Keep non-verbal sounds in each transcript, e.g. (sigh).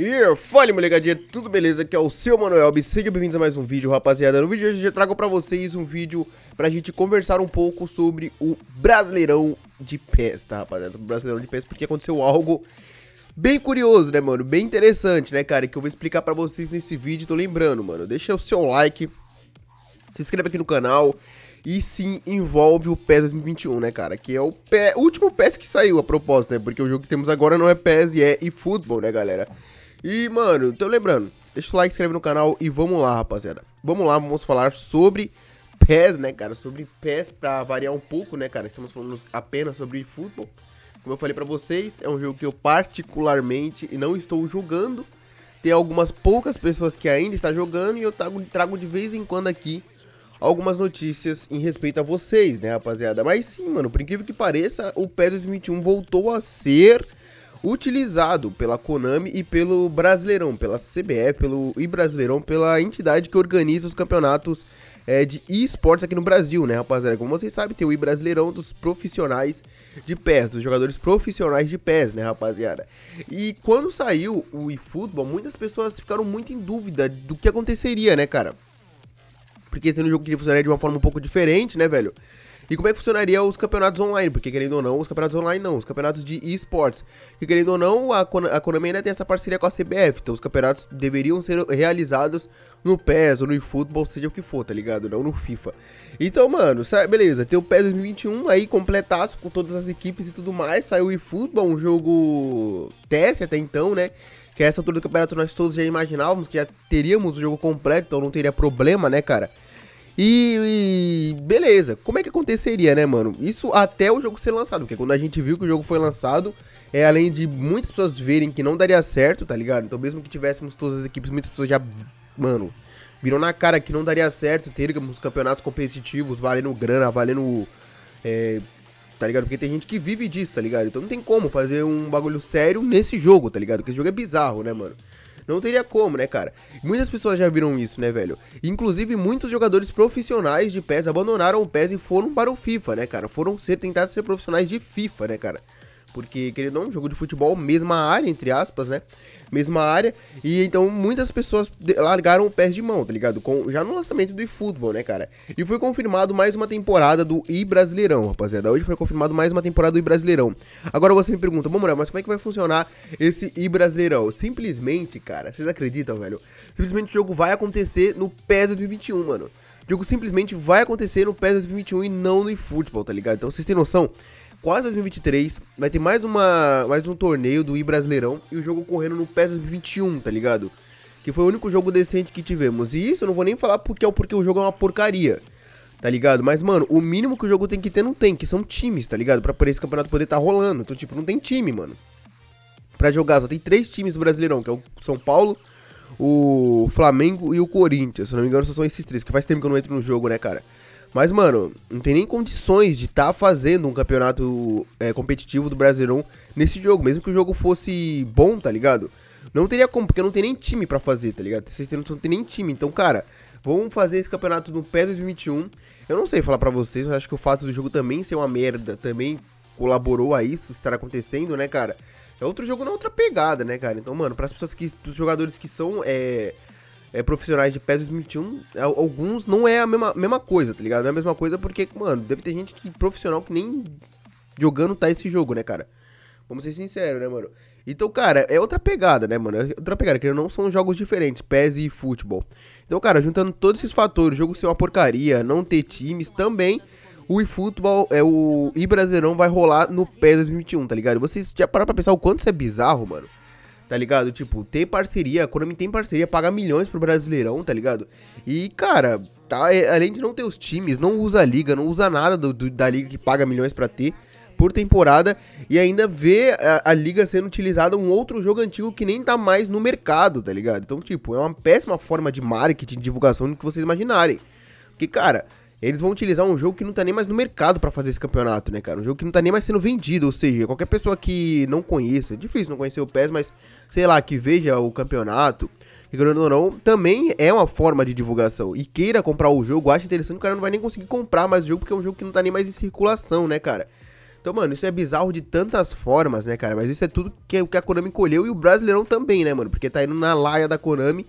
Yeah, fale, molecadinha, tudo beleza? Aqui é o seu Manuel e sejam bem-vindos a mais um vídeo, rapaziada. No vídeo de hoje eu trago pra vocês um vídeo pra gente conversar um pouco sobre o Brasileirão de PES, tá, rapaziada? O Brasileirão de PES porque aconteceu algo bem curioso, né, mano? Bem interessante, né, cara? Que eu vou explicar pra vocês nesse vídeo, tô lembrando, mano. Deixa o seu like, se inscreve aqui no canal e sim envolve o PES 2021, né, cara? Que é o pé, último PES que saiu, a proposta, né? Porque o jogo que temos agora não é PES e é eFootball, né, galera? E, mano, então lembrando, deixa o like, inscreve no canal e vamos lá, rapaziada. Vamos lá, vamos falar sobre pés, né, cara? Sobre pés pra variar um pouco, né, cara? Estamos falando apenas sobre futebol. Como eu falei pra vocês, é um jogo que eu particularmente não estou jogando. Tem algumas poucas pessoas que ainda está jogando e eu trago, trago de vez em quando aqui algumas notícias em respeito a vocês, né, rapaziada? Mas sim, mano, por incrível que pareça, o PES 2021 voltou a ser utilizado pela Konami e pelo Brasileirão, pela CBE, pelo, e Brasileirão, pela entidade que organiza os campeonatos é, de esportes aqui no Brasil, né, rapaziada? Como vocês sabem, tem o Brasileirão dos profissionais de pés, dos jogadores profissionais de pés, né, rapaziada? E quando saiu o eFootball, muitas pessoas ficaram muito em dúvida do que aconteceria, né, cara? Porque sendo um jogo que funcionaria de uma forma um pouco diferente, né, velho? E como é que funcionaria os campeonatos online? Porque querendo ou não, os campeonatos online não, os campeonatos de esportes. Porque querendo ou não, a, Kon a Konami ainda tem essa parceria com a CBF, então os campeonatos deveriam ser realizados no PES ou no eFootball, seja o que for, tá ligado? Não no FIFA. Então, mano, beleza, tem o PES 2021 aí completaço com todas as equipes e tudo mais, saiu o eFootball, um jogo teste até então, né? Que a essa altura do campeonato nós todos já imaginávamos que já teríamos o jogo completo, então não teria problema, né, cara? E, e, beleza, como é que aconteceria, né, mano? Isso até o jogo ser lançado, porque quando a gente viu que o jogo foi lançado, é além de muitas pessoas verem que não daria certo, tá ligado? Então, mesmo que tivéssemos todas as equipes, muitas pessoas já, mano, viram na cara que não daria certo termos campeonatos competitivos valendo grana, valendo. É, tá ligado? Porque tem gente que vive disso, tá ligado? Então não tem como fazer um bagulho sério nesse jogo, tá ligado? Porque esse jogo é bizarro, né, mano? Não teria como, né, cara? Muitas pessoas já viram isso, né, velho? Inclusive, muitos jogadores profissionais de PES abandonaram o PES e foram para o FIFA, né, cara? Foram ser, tentar ser profissionais de FIFA, né, cara? Porque, querendo ou não, um jogo de futebol, mesma área, entre aspas, né? Mesma área. E então muitas pessoas largaram o pé de mão, tá ligado? Com, já no lançamento do eFootball, né, cara? E foi confirmado mais uma temporada do e-Brasileirão, rapaziada. Hoje foi confirmado mais uma temporada do e-Brasileirão. Agora você me pergunta, bom, Manuel, mas como é que vai funcionar esse e-Brasileirão? Simplesmente, cara, vocês acreditam, velho? Simplesmente o jogo vai acontecer no PES 2021, mano. O jogo simplesmente vai acontecer no PES 2021 e não no eFootball, tá ligado? Então vocês têm noção quase 2023, vai ter mais, uma, mais um torneio do I-Brasileirão e o jogo correndo no PES 2021, tá ligado? Que foi o único jogo decente que tivemos. E isso eu não vou nem falar porque é porque o jogo é uma porcaria. Tá ligado? Mas, mano, o mínimo que o jogo tem que ter não tem, que são times, tá ligado? Pra, pra esse campeonato poder tá rolando. Então, tipo, não tem time, mano. Pra jogar, só tem três times do Brasileirão, que é o São Paulo, o Flamengo e o Corinthians. Se não me engano, só são esses três, que faz tempo que eu não entro no jogo, né, cara? Mas, mano, não tem nem condições de estar tá fazendo um campeonato é, competitivo do Brasileirão nesse jogo. Mesmo que o jogo fosse bom, tá ligado? Não teria como, porque não tem nem time para fazer, tá ligado? Vocês não tem nem time. Então, cara, vamos fazer esse campeonato no PES 2021. Eu não sei falar para vocês, mas acho que o fato do jogo também ser uma merda também colaborou a isso estar acontecendo, né, cara? É outro jogo na outra pegada, né, cara? Então, mano, para as pessoas que, os jogadores que são é, é, profissionais de PES 2021, é, alguns não é a mesma, mesma coisa, tá ligado? Não é a mesma coisa porque, mano, deve ter gente que profissional que nem jogando tá esse jogo, né, cara? Vamos ser sinceros, né, mano? Então, cara, é outra pegada, né, mano? É outra pegada, que não são jogos diferentes, PES e futebol. Então, cara, juntando todos esses fatores, o jogo ser uma porcaria, não ter times também, o eFootball é o e Brasileirão vai rolar no PES 2021, tá ligado? Vocês já pararam pra pensar o quanto isso é bizarro, mano? tá ligado? Tipo, ter parceria, a Konami tem parceria, paga milhões pro Brasileirão, tá ligado? E, cara, tá, é, além de não ter os times, não usa a liga, não usa nada do, do da liga que paga milhões para ter por temporada e ainda vê a, a, liga sendo utilizada um outro jogo antigo que nem tá mais no mercado, tá ligado? Então, tipo, é uma péssima forma de marketing, de divulgação do que vocês imaginarem. Porque, cara, eles vão utilizar um jogo que não tá nem mais no mercado para fazer esse campeonato, né, cara? Um jogo que não tá nem mais sendo vendido, ou seja, qualquer pessoa que não conheça, é difícil não conhecer o PES, mas sei lá, que veja o campeonato, que querendo ou não, também é uma forma de divulgação. E queira comprar o jogo, acha interessante, o cara não vai nem conseguir comprar mais o jogo, porque é um jogo que não tá nem mais em circulação, né, cara? Então, mano, isso é bizarro de tantas formas, né, cara? Mas isso é tudo que, é que a Konami colheu e o Brasileirão também, né, mano? Porque tá indo na laia da Konami,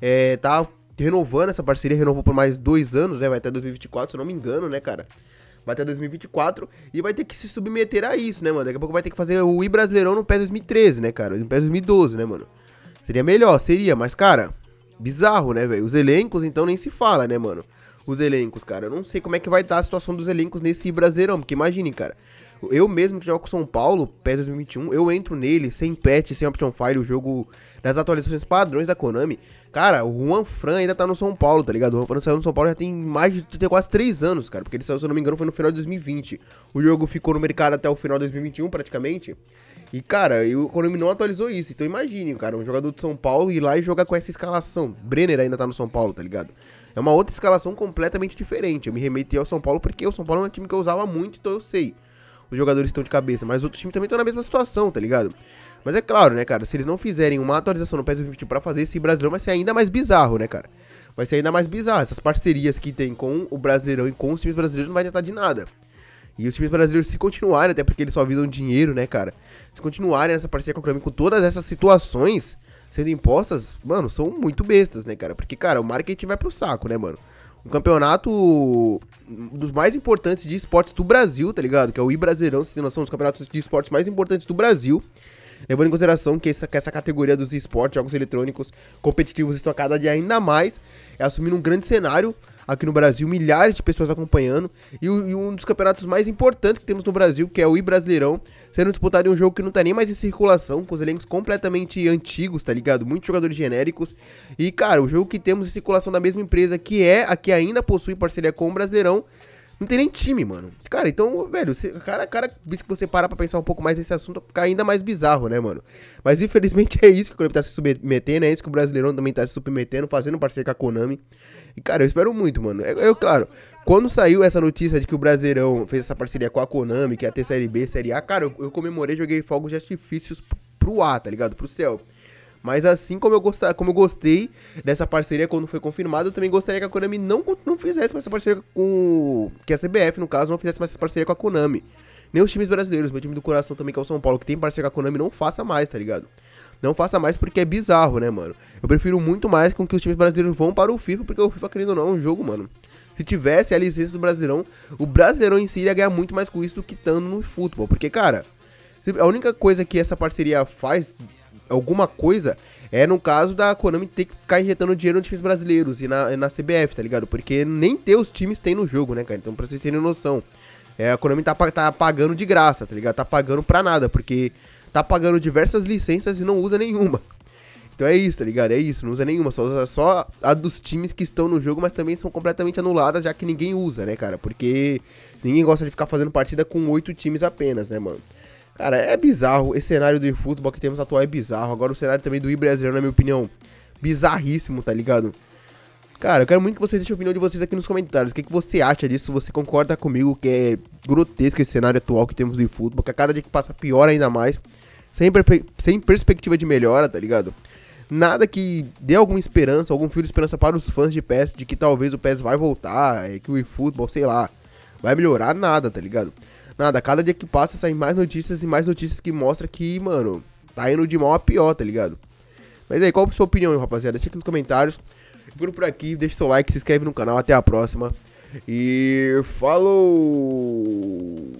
é, tá renovando essa parceria, renovou por mais dois anos, né? Vai até 2024, se eu não me engano, né, cara? Vai até 2024 e vai ter que se submeter a isso, né, mano? Daqui a pouco vai ter que fazer o I Brasileirão no PES 2013, né, cara? No PES 2012, né, mano? Seria melhor, seria, mas, cara, bizarro, né, velho? Os elencos, então, nem se fala, né, mano? Os elencos, cara. Eu não sei como é que vai estar a situação dos elencos nesse Brasileirão, porque imagine, cara. Tipo, eu mesmo que jogo com São Paulo, PES 2021, eu entro nele sem patch, sem option file, o jogo das atualizações padrões da Konami. Cara, o Juan Fran ainda tá no São Paulo, tá ligado? O Juan Fran saiu no São Paulo já tem mais de tem quase 3 anos, cara. Porque ele saiu, se eu não me engano, foi no final de 2020. O jogo ficou no mercado até o final de 2021, praticamente. E, cara, o Konami não atualizou isso. Então imagine, cara, um jogador de São Paulo ir lá e jogar com essa escalação. Brenner ainda tá no São Paulo, tá ligado? É uma outra escalação completamente diferente. Eu me remetei ao São Paulo porque o São Paulo é um time que eu usava muito, então eu sei os jogadores estão de cabeça, mas outros times também estão na mesma situação, tá ligado? Mas é claro, né, cara, se eles não fizerem uma atualização no ps 2021 pra fazer, esse brasileiro vai ser ainda mais bizarro, né, cara? Vai ser ainda mais bizarro. Essas parcerias que tem com o Brasileirão e com os times brasileiros não vai adiantar de nada. E os times brasileiros, se continuarem, até porque eles só visam dinheiro, né, cara? Se continuarem nessa parceria com o Flamengo, com todas essas situações sendo impostas, mano, são muito bestas, né, cara? Porque, cara, o marketing vai pro saco, né, mano? um campeonato dos mais importantes de esportes do Brasil, tá ligado? Que é o I-Brasileirão, se tem noção, dos campeonatos de esportes mais importantes do Brasil. Levando em consideração que essa, que essa categoria dos esportes, jogos eletrônicos competitivos estão cada dia ainda mais, é assumindo um grande cenário aqui no Brasil, milhares de pessoas acompanhando. E, e um dos campeonatos mais importantes que temos no Brasil, que é o I-Brasileirão, sendo disputado em um jogo que não tá nem mais em circulação, com os elencos completamente antigos, tá ligado? Muitos jogadores genéricos. E, cara, o jogo que temos em circulação da mesma empresa, que é a que ainda possui parceria com o Brasileirão, não tem nem time, mano. Cara, então, velho, você, cara, cara, visto que você parar pra pensar um pouco mais nesse assunto, fica ainda mais bizarro, né, mano? Mas infelizmente (laughs) é isso que o Konami tá se submetendo, é isso que o Brasileirão também tá se submetendo, fazendo parceria com a Konami. E, cara, eu espero muito, mano. Eu, é, eu, claro, quando saiu essa notícia de que o Brasileirão fez essa parceria com a Konami, que ia ter Série B, Série A, cara, eu, eu comemorei, joguei fogos de artifícios pro A, tá ligado? Pro céu. Mas assim como eu, gostar, como eu gostei dessa parceria quando foi confirmado, eu também gostaria que a Konami não, não fizesse mais essa parceria com. Que a CBF, no caso, não fizesse mais essa parceria com a Konami. Nem os times brasileiros, meu time do coração também, que é o São Paulo, que tem parceria com a Konami, não faça mais, tá ligado? Não faça mais porque é bizarro, né, mano? Eu prefiro muito mais com que os times brasileiros vão para o FIFA, porque o FIFA, querendo ou não, é um jogo, mano. Se tivesse a licença do Brasileirão, o Brasileirão em si ia ganhar muito mais com isso do que estando no futebol. Porque, cara, a única coisa que essa parceria faz alguma coisa é no caso da Konami ter que ficar injetando dinheiro nos times brasileiros e na, na CBF, tá ligado? Porque nem ter os times tem no jogo, né, cara? Então, pra vocês terem noção, é, a Konami tá, tá pagando de graça, tá ligado? Tá pagando pra nada, porque tá pagando diversas licenças e não usa nenhuma. Então é isso, tá ligado? É isso, não usa nenhuma, só usa só a dos times que estão no jogo, mas também são completamente anuladas, já que ninguém usa, né, cara? Porque ninguém gosta de ficar fazendo partida com oito times apenas, né, mano? Cara, é bizarro. Esse cenário do futebol que temos atual é bizarro. Agora o cenário também do brasileiro, na minha opinião, bizarríssimo, tá ligado? Cara, eu quero muito que vocês deixem a opinião de vocês aqui nos comentários. O que, que você acha disso? Você concorda comigo que é grotesco esse cenário atual que temos do futebol, que a cada dia que passa pior ainda mais, sem, sem perspectiva de melhora, tá ligado? nada que dê alguma esperança, algum fio de esperança para os fãs de PES de que talvez o PES vai voltar, é, que o eFootball, sei lá, vai melhorar nada, tá ligado? Nada, cada dia que passa saem mais notícias e mais notícias que mostra que, mano, tá indo de mal a pior, tá ligado? Mas aí, qual é a sua opinião, rapaziada? Deixa aqui nos comentários. Fico por aqui, deixa seu like, se inscreve no canal, até a próxima. E falou!